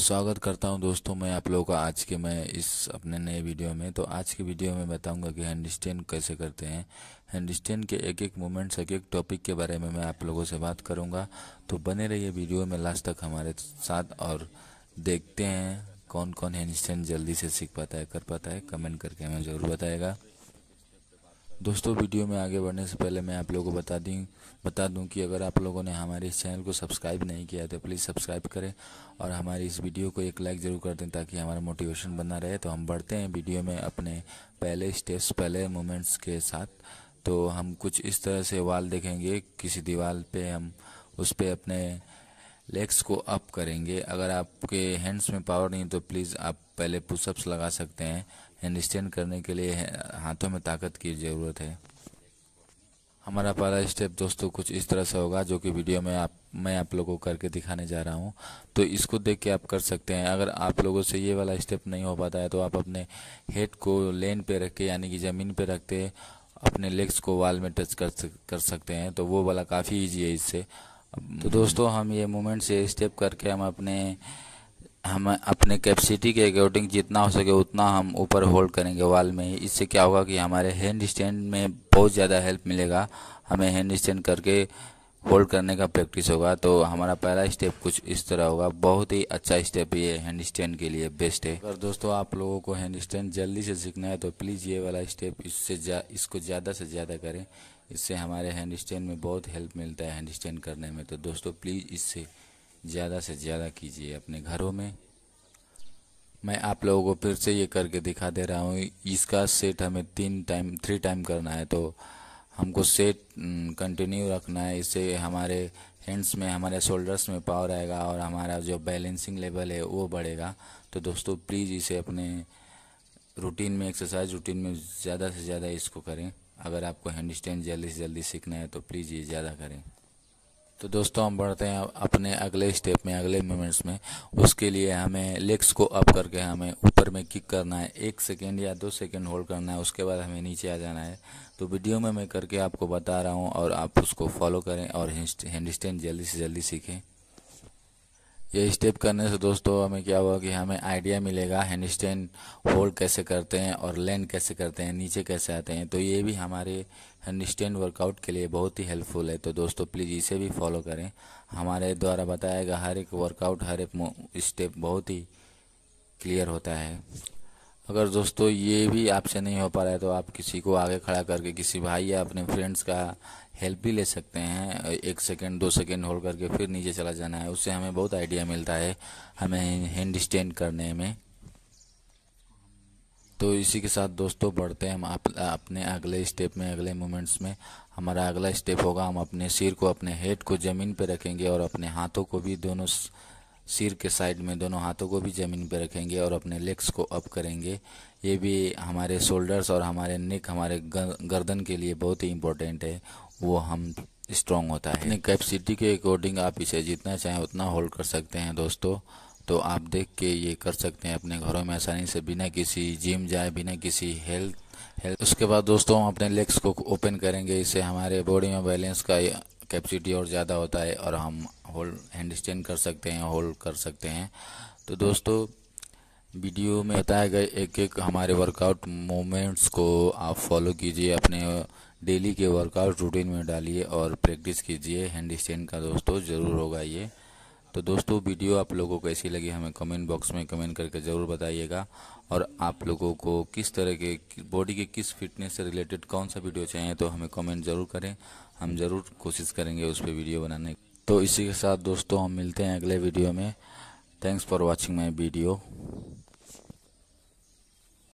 स्वागत करता हूं दोस्तों मैं आप लोगों का आज के मैं इस अपने नए वीडियो में तो आज के वीडियो में बताऊंगा कि स्टैंड कैसे करते हैं स्टैंड के एक एक मोमेंट्स एक एक टॉपिक के बारे में मैं आप लोगों से बात करूंगा तो बने रहिए वीडियो में लास्ट तक हमारे साथ और देखते हैं कौन कौन स्टैंड जल्दी से सीख पाता है कर पाता है कमेंट करके हमें ज़रूर बताएगा दोस्तों वीडियो में आगे बढ़ने से पहले मैं आप लोगों को बता दी बता दूं कि अगर आप लोगों ने हमारे इस चैनल को सब्सक्राइब नहीं किया तो प्लीज़ सब्सक्राइब करें और हमारी इस वीडियो को एक लाइक ज़रूर कर दें ताकि हमारा मोटिवेशन बना रहे तो हम बढ़ते हैं वीडियो में अपने पहले स्टेप्स पहले मोमेंट्स के साथ तो हम कुछ इस तरह से वाल देखेंगे किसी दीवार पर हम उस पर अपने लेग्स को अप करेंगे अगर आपके हैंड्स में पावर नहीं तो प्लीज़ आप पहले पुशअप्स लगा सकते हैं हैंड स्टैंड करने के लिए हाँ, हाथों में ताकत की ज़रूरत है हमारा पहला स्टेप दोस्तों कुछ इस तरह से होगा जो कि वीडियो में आप मैं आप लोगों को करके दिखाने जा रहा हूँ तो इसको देख के आप कर सकते हैं अगर आप लोगों से ये वाला स्टेप नहीं हो पाता है तो आप अपने हेड को लेन पे रख के यानी कि ज़मीन पे रख के अपने लेग्स को वाल में टच कर सकते हैं तो वो वाला काफ़ी ईजी है इससे तो दोस्तों हम ये मोमेंट से स्टेप करके हम अपने हम अपने कैपेसिटी के अकॉर्डिंग जितना हो सके उतना हम ऊपर होल्ड करेंगे वाल में इससे क्या होगा कि हमारे हैंड स्टैंड में बहुत ज़्यादा हेल्प मिलेगा हमें हैंड स्टैंड करके होल्ड करने का प्रैक्टिस होगा तो हमारा पहला स्टेप कुछ इस तरह होगा बहुत ही अच्छा स्टेप ये हैंड स्टैंड के लिए बेस्ट है अगर दोस्तों आप लोगों को हैंड स्टैंड जल्दी से सीखना है तो प्लीज़ ये वाला स्टेप इससे जा, इसको ज़्यादा से ज़्यादा करें इससे हमारे हैंड स्टैंड में बहुत हेल्प मिलता है हैंड स्टैंड करने में तो दोस्तों प्लीज़ इससे ज़्यादा से ज़्यादा कीजिए अपने घरों में मैं आप लोगों को फिर से ये करके दिखा दे रहा हूँ इसका सेट हमें तीन टाइम थ्री टाइम करना है तो हमको सेट कंटिन्यू mm, रखना है इससे हमारे हैंड्स में हमारे शोल्डर्स में पावर आएगा और हमारा जो बैलेंसिंग लेवल है वो बढ़ेगा तो दोस्तों प्लीज़ इसे अपने रूटीन में एक्सरसाइज रूटीन में ज़्यादा से ज़्यादा इसको करें अगर आपको हैंड स्टैंड जल्दी से जल्दी सीखना है तो प्लीज़ ये ज़्यादा करें तो दोस्तों हम बढ़ते हैं अपने अगले स्टेप में अगले मोमेंट्स में उसके लिए हमें लेग्स को अप करके हमें ऊपर में किक करना है एक सेकेंड या दो सेकेंड होल्ड करना है उसके बाद हमें नीचे आ जाना है तो वीडियो में मैं करके आपको बता रहा हूँ और आप उसको फॉलो करें और हैंड स्टैंड जल्दी से जल्दी सीखें ये स्टेप करने से दोस्तों हमें क्या होगा कि हमें आइडिया मिलेगा हैंड स्टैंड होल्ड कैसे करते हैं और लैंड कैसे करते हैं नीचे कैसे आते हैं तो ये भी हमारे हैंड स्टैंड वर्कआउट के लिए बहुत ही हेल्पफुल है तो दोस्तों प्लीज़ इसे भी फॉलो करें हमारे द्वारा बताया गया हर एक वर्कआउट हर एक स्टेप बहुत ही क्लियर होता है अगर दोस्तों ये भी आपसे नहीं हो पा रहा है तो आप किसी को आगे खड़ा करके किसी भाई या अपने फ्रेंड्स का हेल्प भी ले सकते हैं एक सेकेंड दो सेकेंड होल्ड करके फिर नीचे चला जाना है उससे हमें बहुत आइडिया मिलता है हमें हैंड स्टैंड करने में तो इसी के साथ दोस्तों बढ़ते हैं हम आप, अपने अगले स्टेप में अगले मोमेंट्स में हमारा अगला स्टेप होगा हम अपने सिर को अपने हेड को ज़मीन पर रखेंगे और अपने हाथों को भी दोनों सिर के साइड में दोनों हाथों को भी ज़मीन पर रखेंगे और अपने लेग्स को अप करेंगे ये भी हमारे शोल्डर्स और हमारे नेक हमारे गर्दन के लिए बहुत ही इम्पोर्टेंट है वो हम स्ट्रॉन्ग होता है अपनी कैपेसिटी के अकॉर्डिंग आप इसे जितना चाहें उतना होल्ड कर सकते हैं दोस्तों तो आप देख के ये कर सकते हैं अपने घरों में आसानी से बिना किसी जिम जाए बिना किसी हेल्थ हेल्थ उसके बाद दोस्तों हम अपने लेग्स को ओपन करेंगे इससे हमारे बॉडी में बैलेंस का कैपेसिटी और ज़्यादा होता है और हम होल्ड हैंड स्टैंड कर सकते हैं होल्ड कर सकते हैं तो दोस्तों वीडियो में बताया गया एक एक हमारे वर्कआउट मोमेंट्स को आप फॉलो कीजिए अपने डेली के वर्कआउट रूटीन में डालिए और प्रैक्टिस कीजिए हैंड स्टैंड का दोस्तों ज़रूर होगा ये तो दोस्तों वीडियो आप लोगों को कैसी लगी हमें कमेंट बॉक्स में कमेंट करके ज़रूर बताइएगा और आप लोगों को किस तरह के बॉडी के किस फिटनेस से रिलेटेड कौन सा वीडियो चाहिए तो हमें कमेंट ज़रूर करें हम ज़रूर कोशिश करेंगे उस पर वीडियो बनाने की तो इसी के साथ दोस्तों हम मिलते हैं अगले वीडियो में thanks for watching my video